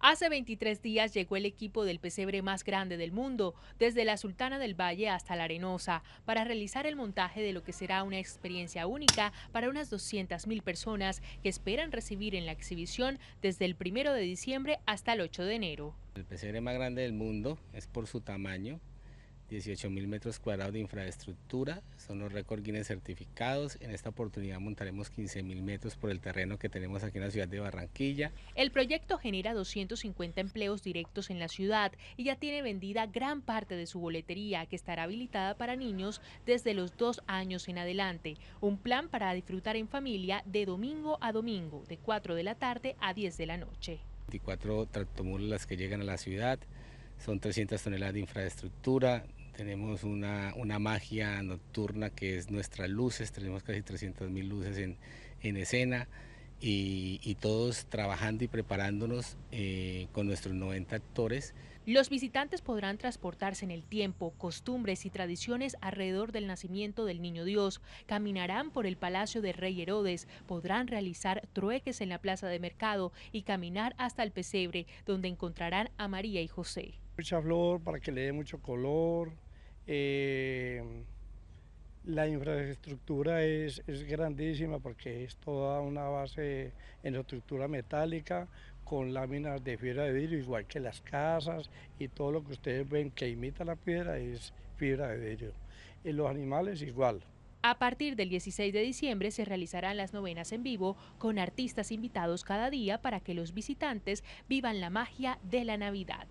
Hace 23 días llegó el equipo del pesebre más grande del mundo, desde la Sultana del Valle hasta la Arenosa, para realizar el montaje de lo que será una experiencia única para unas 200.000 personas que esperan recibir en la exhibición desde el 1 de diciembre hasta el 8 de enero. El pesebre más grande del mundo es por su tamaño, 18.000 metros cuadrados de infraestructura, son los récords Guinness certificados. En esta oportunidad montaremos 15.000 metros por el terreno que tenemos aquí en la ciudad de Barranquilla. El proyecto genera 250 empleos directos en la ciudad y ya tiene vendida gran parte de su boletería que estará habilitada para niños desde los dos años en adelante. Un plan para disfrutar en familia de domingo a domingo, de 4 de la tarde a 10 de la noche. 24 tractomulas que llegan a la ciudad son 300 toneladas de infraestructura, tenemos una, magia nocturna que es nuestras luces, tenemos casi 300 mil luces en, escena y, todos trabajando y preparándonos eh, con nuestros 90 actores. Los visitantes podrán transportarse en el tiempo, costumbres y tradiciones alrededor del nacimiento del Niño Dios, caminarán por el Palacio de Rey Herodes, podrán realizar trueques en la Plaza de Mercado y caminar hasta el Pesebre, donde encontrarán a María y José. Mucha flor para que le dé mucho color. Eh, la infraestructura es, grandísima porque es toda una base en estructura metálica con láminas de fibra de vidrio, igual que las casas y todo lo que ustedes ven que imita la piedra es fibra de vidrio. En los animales igual. A partir del 16 de diciembre se realizarán las novenas en vivo con artistas invitados cada día para que los visitantes vivan la magia de la Navidad.